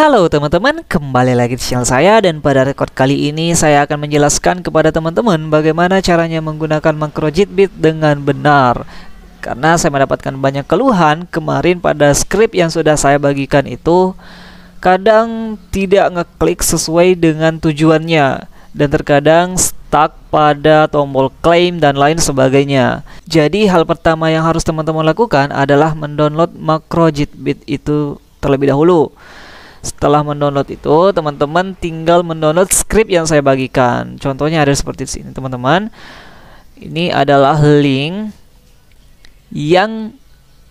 Halo teman-teman, kembali lagi di channel saya dan pada record kali ini saya akan menjelaskan kepada teman-teman bagaimana caranya menggunakan makro Jitbit dengan benar karena saya mendapatkan banyak keluhan kemarin pada script yang sudah saya bagikan itu kadang tidak ngeklik sesuai dengan tujuannya dan terkadang stuck pada tombol claim dan lain sebagainya. Jadi hal pertama yang harus teman-teman lakukan adalah mendownload makro Jitbit itu terlebih dahulu. Setelah mendownload itu, teman-teman tinggal mendownload script yang saya bagikan. Contohnya ada seperti sini, teman-teman. Ini adalah link yang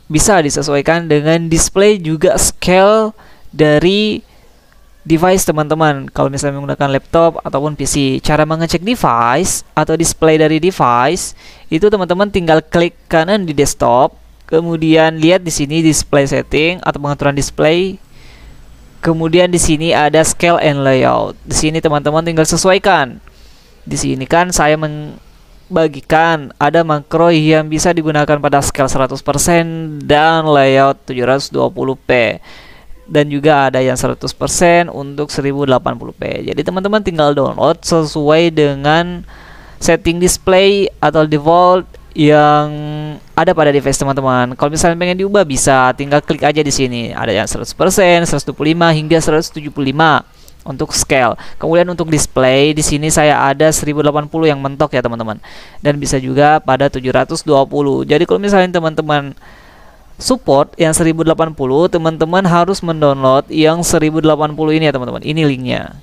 bisa disesuaikan dengan display juga scale dari device teman-teman kalau misalnya menggunakan laptop ataupun PC cara mengecek device atau display dari device itu teman-teman tinggal klik kanan di desktop kemudian lihat di sini display setting atau pengaturan display Kemudian di sini ada scale and layout. Di sini teman-teman tinggal sesuaikan. Di sini kan saya membagikan ada makro yang bisa digunakan pada scale 100% dan layout 720p. Dan juga ada yang 100% untuk 1080p. Jadi teman-teman tinggal download sesuai dengan setting display atau default yang ada pada device teman-teman. Kalau misalnya pengen diubah bisa tinggal klik aja di sini. Ada yang 100%, 125 hingga 175 untuk scale. Kemudian untuk display di sini saya ada 1080 yang mentok ya teman-teman. Dan bisa juga pada 720. Jadi kalau misalnya teman-teman support yang 1080 teman-teman harus mendownload yang 1080 ini ya teman-teman ini linknya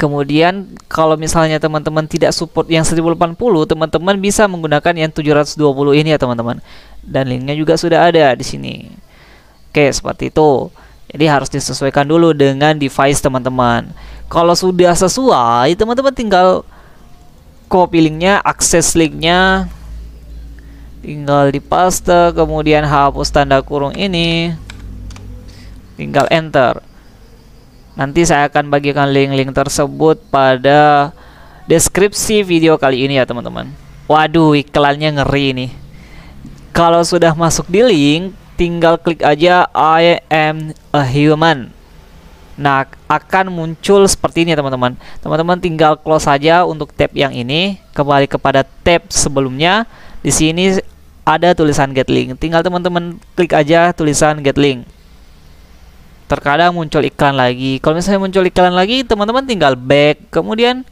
Kemudian kalau misalnya teman-teman tidak support yang 1080, teman-teman bisa menggunakan yang 720 ini ya teman-teman. Dan linknya juga sudah ada di sini. Oke, seperti itu. Jadi harus disesuaikan dulu dengan device teman-teman. Kalau sudah sesuai, teman-teman tinggal copy linknya, akses linknya, tinggal di paste, kemudian hapus tanda kurung ini, tinggal enter. Nanti saya akan bagikan link-link tersebut pada deskripsi video kali ini ya teman-teman. Waduh, iklannya ngeri ini. Kalau sudah masuk di link, tinggal klik aja I am a human. Nah, akan muncul seperti ini ya teman-teman. Teman-teman tinggal close saja untuk tab yang ini, kembali kepada tab sebelumnya. Di sini ada tulisan get link. Tinggal teman-teman klik aja tulisan get link terkadang muncul iklan lagi kalau misalnya muncul iklan lagi teman-teman tinggal back kemudian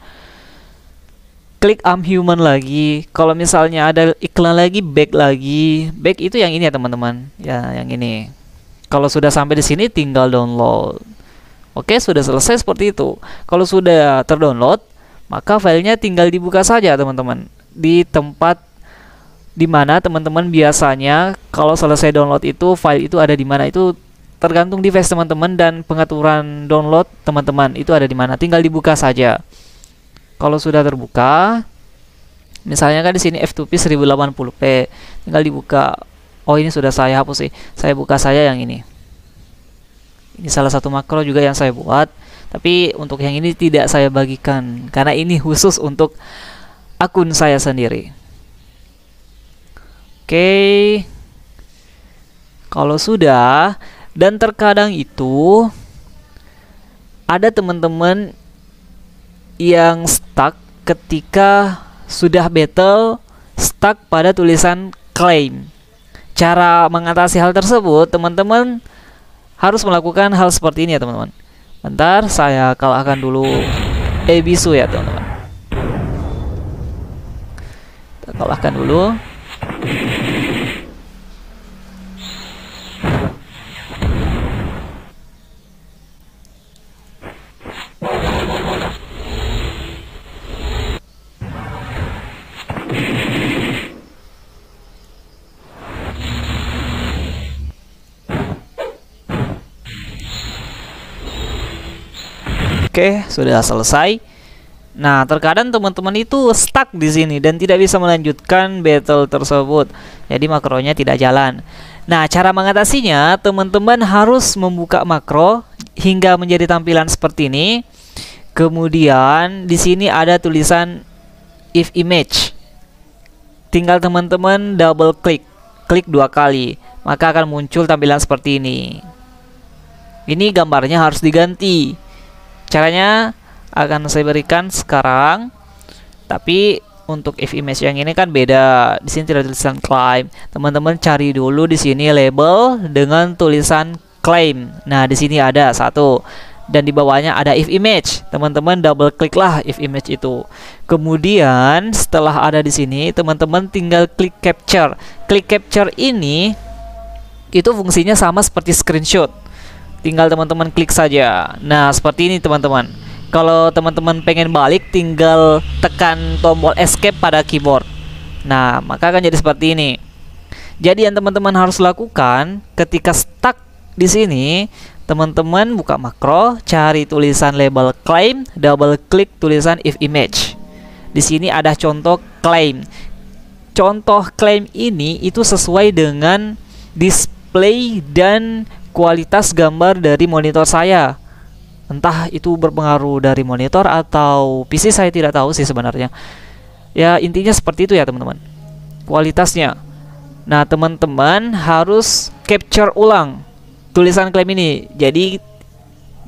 klik I'm human lagi kalau misalnya ada iklan lagi back lagi back itu yang ini ya teman-teman ya yang ini kalau sudah sampai di sini tinggal download oke sudah selesai seperti itu kalau sudah terdownload maka filenya tinggal dibuka saja teman-teman di tempat dimana teman-teman biasanya kalau selesai download itu file itu ada di mana itu tergantung device teman-teman dan pengaturan download teman-teman itu ada di mana tinggal dibuka saja kalau sudah terbuka misalnya kan di sini f2p 1080p tinggal dibuka oh ini sudah saya hapus sih saya buka saya yang ini ini salah satu makro juga yang saya buat tapi untuk yang ini tidak saya bagikan karena ini khusus untuk akun saya sendiri oke okay. kalau sudah dan terkadang itu ada teman-teman yang stuck ketika sudah battle stuck pada tulisan claim. Cara mengatasi hal tersebut, teman-teman harus melakukan hal seperti ini ya, teman-teman. Bentar, saya kalahkan dulu Ebisu ya, teman-teman. Kita kalahkan dulu. Oke, sudah selesai. Nah, terkadang teman-teman itu stuck di sini dan tidak bisa melanjutkan battle tersebut. Jadi makronya tidak jalan. Nah, cara mengatasinya, teman-teman harus membuka makro hingga menjadi tampilan seperti ini. Kemudian di sini ada tulisan if image. Tinggal teman-teman double klik, klik dua kali, maka akan muncul tampilan seperti ini. Ini gambarnya harus diganti Caranya akan saya berikan sekarang. Tapi untuk if image yang ini kan beda. Di sini tidak tulisan claim. Teman-teman cari dulu di sini label dengan tulisan claim. Nah, di sini ada satu dan di bawahnya ada if image. Teman-teman double kliklah if image itu. Kemudian setelah ada di sini, teman-teman tinggal klik capture. Klik capture ini itu fungsinya sama seperti screenshot tinggal teman-teman klik saja nah seperti ini teman-teman kalau teman-teman pengen balik tinggal tekan tombol escape pada keyboard nah maka akan jadi seperti ini jadi yang teman-teman harus lakukan ketika stuck di sini teman-teman buka makro cari tulisan label claim double klik tulisan if image di sini ada contoh claim contoh claim ini itu sesuai dengan display dan kualitas gambar dari monitor saya. Entah itu berpengaruh dari monitor atau PC saya tidak tahu sih sebenarnya. Ya intinya seperti itu ya teman-teman. Kualitasnya. Nah teman-teman harus capture ulang tulisan klaim ini. Jadi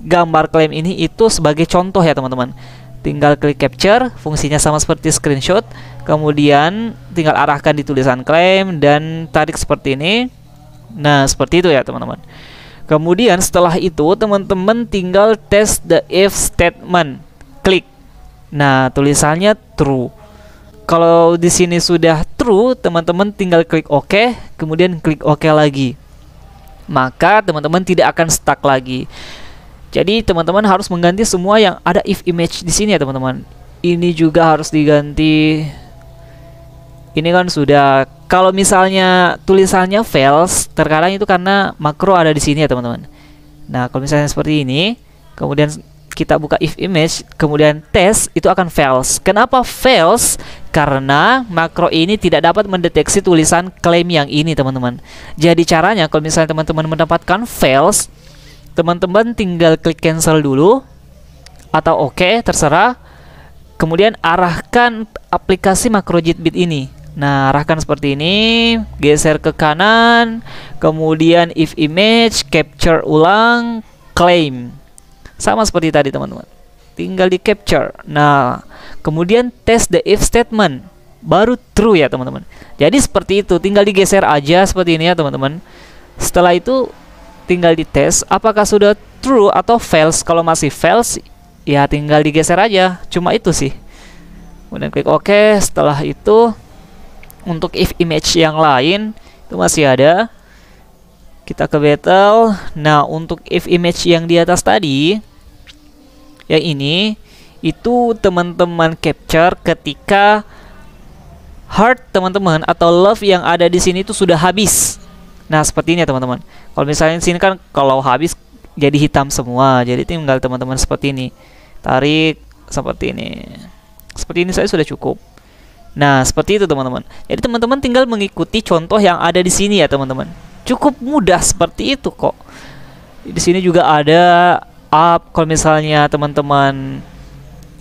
gambar klaim ini itu sebagai contoh ya teman-teman tinggal klik capture fungsinya sama seperti screenshot kemudian tinggal arahkan di tulisan klaim dan tarik seperti ini nah seperti itu ya teman-teman Kemudian setelah itu teman-teman tinggal tes the if statement. Klik. Nah, tulisannya true. Kalau di sini sudah true, teman-teman tinggal klik OK, kemudian klik OK lagi. Maka teman-teman tidak akan stuck lagi. Jadi teman-teman harus mengganti semua yang ada if image di sini ya teman-teman. Ini juga harus diganti. Ini kan sudah kalau misalnya tulisannya fails, terkadang itu karena makro ada di sini ya teman-teman. Nah, kalau misalnya seperti ini, kemudian kita buka if image, kemudian test, itu akan fails. Kenapa fails? Karena makro ini tidak dapat mendeteksi tulisan klaim yang ini, teman-teman. Jadi caranya kalau misalnya teman-teman mendapatkan fails, teman-teman tinggal klik cancel dulu atau oke, okay, terserah. Kemudian arahkan aplikasi makro Jitbit ini Nah, arahkan seperti ini, geser ke kanan, kemudian if image, capture ulang, claim. Sama seperti tadi, teman-teman. Tinggal di capture. Nah, kemudian test the if statement. Baru true ya, teman-teman. Jadi seperti itu, tinggal digeser aja seperti ini ya, teman-teman. Setelah itu tinggal di dites apakah sudah true atau false. Kalau masih false, ya tinggal digeser aja. Cuma itu sih. Kemudian klik OK, setelah itu untuk if image yang lain itu masih ada kita ke battle nah untuk if image yang di atas tadi ya ini itu teman-teman capture ketika heart teman-teman atau love yang ada di sini itu sudah habis nah seperti ini ya teman-teman kalau misalnya di sini kan kalau habis jadi hitam semua jadi tinggal teman-teman seperti ini tarik seperti ini seperti ini saya sudah cukup Nah, seperti itu teman-teman. Jadi teman-teman tinggal mengikuti contoh yang ada di sini ya teman-teman. Cukup mudah seperti itu kok. Di sini juga ada up kalau misalnya teman-teman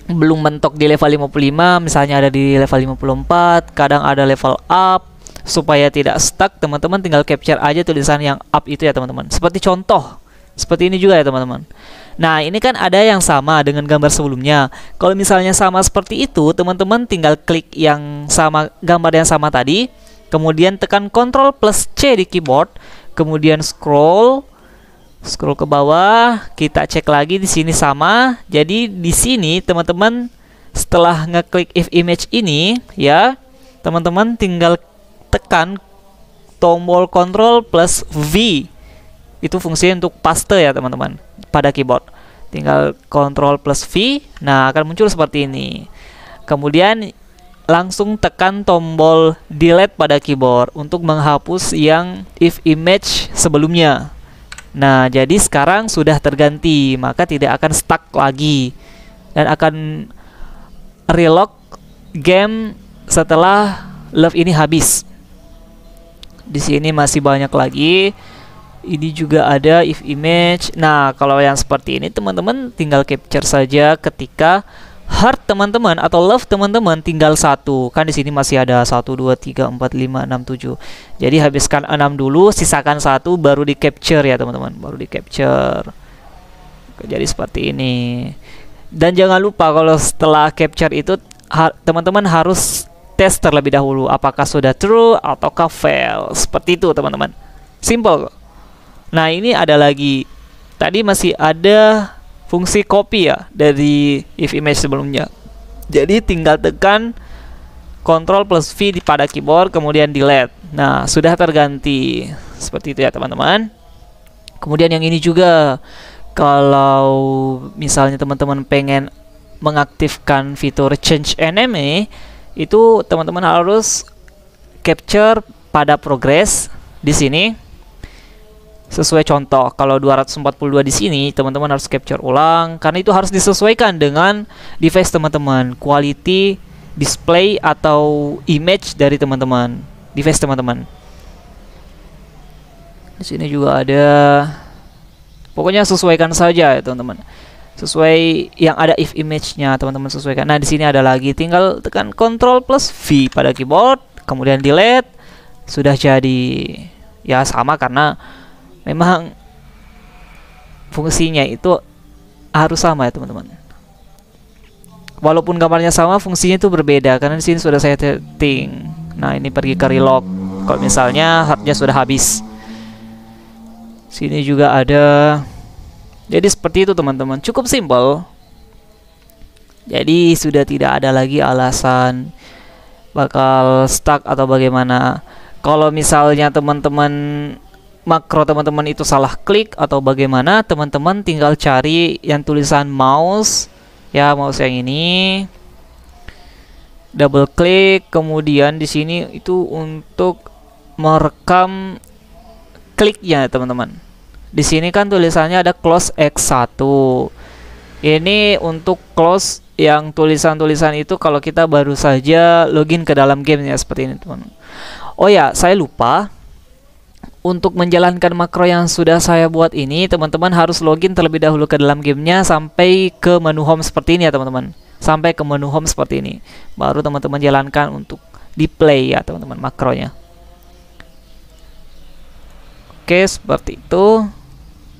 belum mentok di level 55, misalnya ada di level 54, kadang ada level up supaya tidak stuck, teman-teman tinggal capture aja tulisan yang up itu ya teman-teman. Seperti contoh, seperti ini juga ya teman-teman. Nah, ini kan ada yang sama dengan gambar sebelumnya. Kalau misalnya sama seperti itu, teman-teman tinggal klik yang sama gambar yang sama tadi, kemudian tekan Ctrl plus C di keyboard, kemudian scroll scroll ke bawah, kita cek lagi di sini sama. Jadi di sini teman-teman setelah ngeklik if image ini ya, teman-teman tinggal tekan tombol Ctrl plus V itu fungsinya untuk paste ya teman-teman pada keyboard tinggal Ctrl plus V nah akan muncul seperti ini kemudian langsung tekan tombol delete pada keyboard untuk menghapus yang if image sebelumnya nah jadi sekarang sudah terganti maka tidak akan stuck lagi dan akan relock game setelah love ini habis di sini masih banyak lagi ini juga ada if image nah kalau yang seperti ini teman-teman tinggal capture saja ketika heart teman-teman atau love teman-teman tinggal satu kan di sini masih ada satu dua tiga empat lima enam tujuh jadi habiskan enam dulu sisakan satu baru di capture ya teman-teman baru di capture jadi seperti ini dan jangan lupa kalau setelah capture itu teman-teman ha harus tes terlebih dahulu apakah sudah true ataukah fail seperti itu teman-teman simple Nah, ini ada lagi. Tadi masih ada fungsi copy ya dari if image sebelumnya. Jadi tinggal tekan Ctrl plus V pada keyboard kemudian delete. Nah, sudah terganti. Seperti itu ya, teman-teman. Kemudian yang ini juga kalau misalnya teman-teman pengen mengaktifkan fitur change anime itu teman-teman harus capture pada progress di sini sesuai contoh. Kalau 242 di sini, teman-teman harus capture ulang karena itu harus disesuaikan dengan device teman-teman, quality display atau image dari teman-teman, device teman-teman. Di sini juga ada pokoknya sesuaikan saja ya, teman-teman. Sesuai yang ada if image-nya, teman-teman sesuaikan. Nah, di sini ada lagi tinggal tekan control plus V pada keyboard, kemudian delete sudah jadi. Ya sama karena memang fungsinya itu harus sama ya teman-teman walaupun gambarnya sama fungsinya itu berbeda karena di sini sudah saya setting nah ini pergi ke relock kalau misalnya hardnya sudah habis sini juga ada jadi seperti itu teman-teman cukup simpel. jadi sudah tidak ada lagi alasan bakal stuck atau bagaimana kalau misalnya teman-teman makro teman-teman itu salah klik atau bagaimana teman-teman tinggal cari yang tulisan mouse ya mouse yang ini double klik kemudian di sini itu untuk merekam kliknya teman-teman di sini kan tulisannya ada close x1 ini untuk close yang tulisan-tulisan itu kalau kita baru saja login ke dalam gamenya seperti ini teman, teman oh ya saya lupa untuk menjalankan makro yang sudah saya buat ini teman-teman harus login terlebih dahulu ke dalam gamenya sampai ke menu home seperti ini ya teman-teman sampai ke menu home seperti ini baru teman-teman jalankan untuk di play ya teman-teman makronya oke seperti itu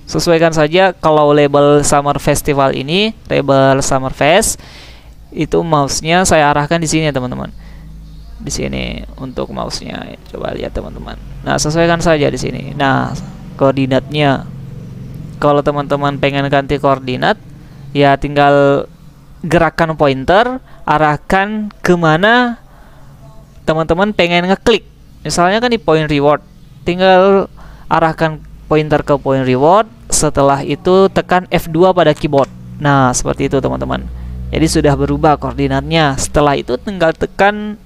sesuaikan saja kalau label summer festival ini label summer fest itu mouse-nya saya arahkan di sini ya teman-teman di sini untuk mouse-nya coba lihat teman-teman Nah, sesuaikan saja di sini. Nah, koordinatnya kalau teman-teman pengen ganti koordinat, ya tinggal gerakan pointer, arahkan kemana teman-teman pengen ngeklik. Misalnya kan di point reward, tinggal arahkan pointer ke point reward, setelah itu tekan F2 pada keyboard. Nah, seperti itu teman-teman. Jadi sudah berubah koordinatnya. Setelah itu tinggal tekan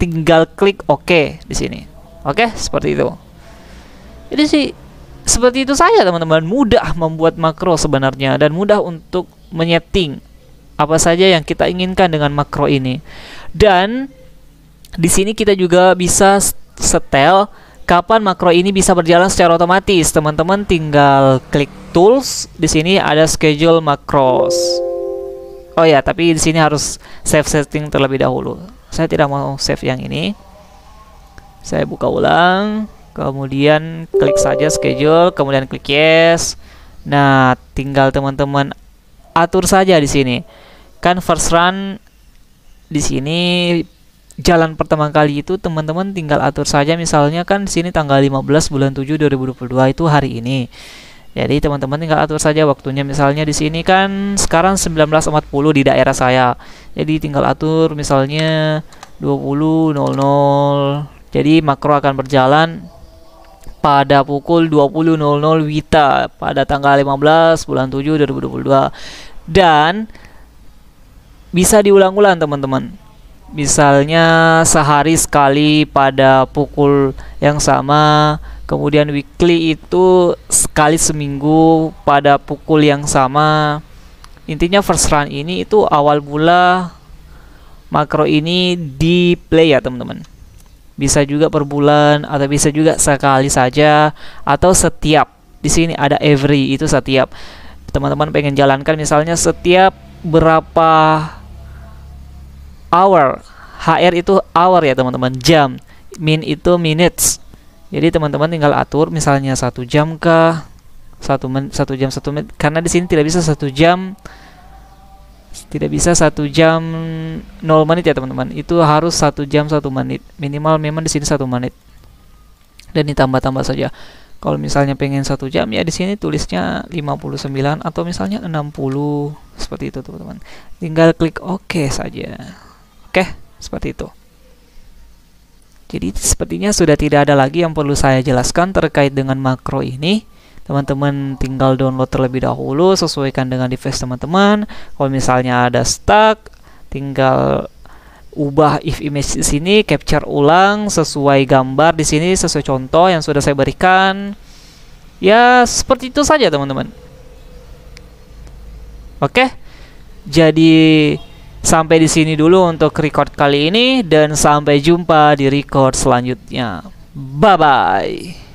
tinggal klik OK di sini. Oke, seperti itu. Jadi sih seperti itu saja teman-teman, mudah membuat makro sebenarnya dan mudah untuk menyeting apa saja yang kita inginkan dengan makro ini. Dan di sini kita juga bisa setel kapan makro ini bisa berjalan secara otomatis. Teman-teman tinggal klik tools, di sini ada schedule macros. Oh ya, tapi di sini harus save setting terlebih dahulu. Saya tidak mau save yang ini saya buka ulang kemudian klik saja schedule kemudian klik yes nah tinggal teman-teman atur saja di sini kan first run di sini jalan pertama kali itu teman-teman tinggal atur saja misalnya kan di sini tanggal 15 bulan 7 2022 itu hari ini. Jadi teman-teman tinggal atur saja waktunya misalnya di sini kan sekarang 19.40 di daerah saya. Jadi tinggal atur misalnya 20.00 jadi makro akan berjalan pada pukul 20.00 WITA pada tanggal 15 bulan 7 2022 dan bisa diulang-ulang teman-teman misalnya sehari sekali pada pukul yang sama kemudian weekly itu sekali seminggu pada pukul yang sama intinya first run ini itu awal mula makro ini di play ya teman-teman bisa juga per bulan atau bisa juga sekali saja atau setiap. Di sini ada every itu setiap. Teman-teman pengen jalankan misalnya setiap berapa hour. HR itu hour ya teman-teman, jam. Min itu minutes. Jadi teman-teman tinggal atur misalnya satu jam kah satu men satu jam satu menit karena di sini tidak bisa satu jam tidak bisa satu jam 0 menit ya teman-teman itu harus satu jam satu menit minimal memang di sini satu menit dan ditambah-tambah saja kalau misalnya pengen satu jam ya di sini tulisnya 59 atau misalnya 60 seperti itu teman-teman tinggal klik oke saja oke okay, seperti itu jadi sepertinya sudah tidak ada lagi yang perlu saya jelaskan terkait dengan makro ini teman-teman tinggal download terlebih dahulu sesuaikan dengan device teman-teman kalau misalnya ada stuck tinggal ubah if image di sini capture ulang sesuai gambar di sini sesuai contoh yang sudah saya berikan ya seperti itu saja teman-teman oke jadi sampai di sini dulu untuk record kali ini dan sampai jumpa di record selanjutnya bye bye